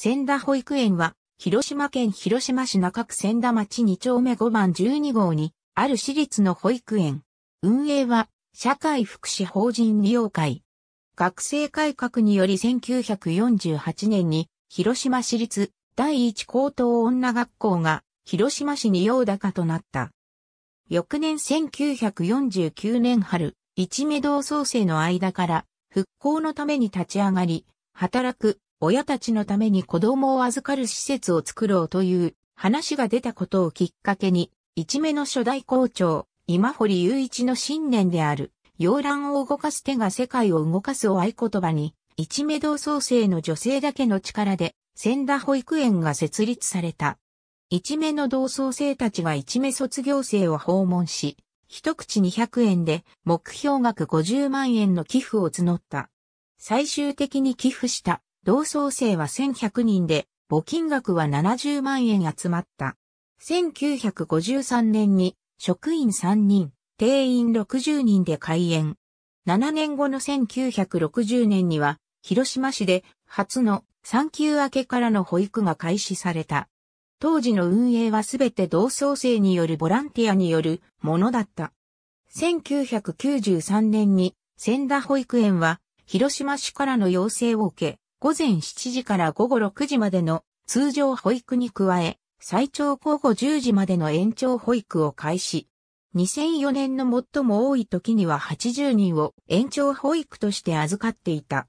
千田保育園は、広島県広島市中区千田町2丁目5番12号に、ある私立の保育園。運営は、社会福祉法人利用会。学生改革により1948年に、広島市立第一高等女学校が、広島市に用高となった。翌年1949年春、一目同創生の間から、復興のために立ち上がり、働く親たちのために子供を預かる施設を作ろうという話が出たことをきっかけに、一目の初代校長、今堀雄一の信念である、洋蘭を動かす手が世界を動かすを合言葉に、一目同窓生の女性だけの力で、千田保育園が設立された。一目の同窓生たちが一目卒業生を訪問し、一口200円で目標額50万円の寄付を募った。最終的に寄付した同窓生は1100人で、募金額は70万円集まった。1953年に職員3人、定員60人で開園。7年後の1960年には、広島市で初の産休明けからの保育が開始された。当時の運営はすべて同窓生によるボランティアによるものだった。1993年に千田保育園は広島市からの要請を受け、午前7時から午後6時までの通常保育に加え、最長午後10時までの延長保育を開始。2004年の最も多い時には80人を延長保育として預かっていた。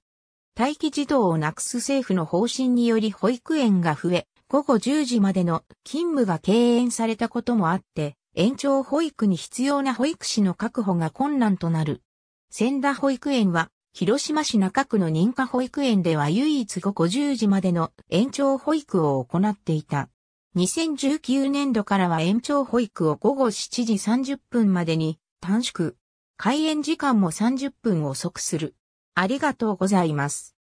待機児童をなくす政府の方針により保育園が増え、午後10時までの勤務が敬遠されたこともあって、延長保育に必要な保育士の確保が困難となる。千田保育園は広島市中区の認可保育園では唯一午後10時までの延長保育を行っていた。2019年度からは延長保育を午後7時30分までに短縮。開園時間も30分遅くする。ありがとうございます。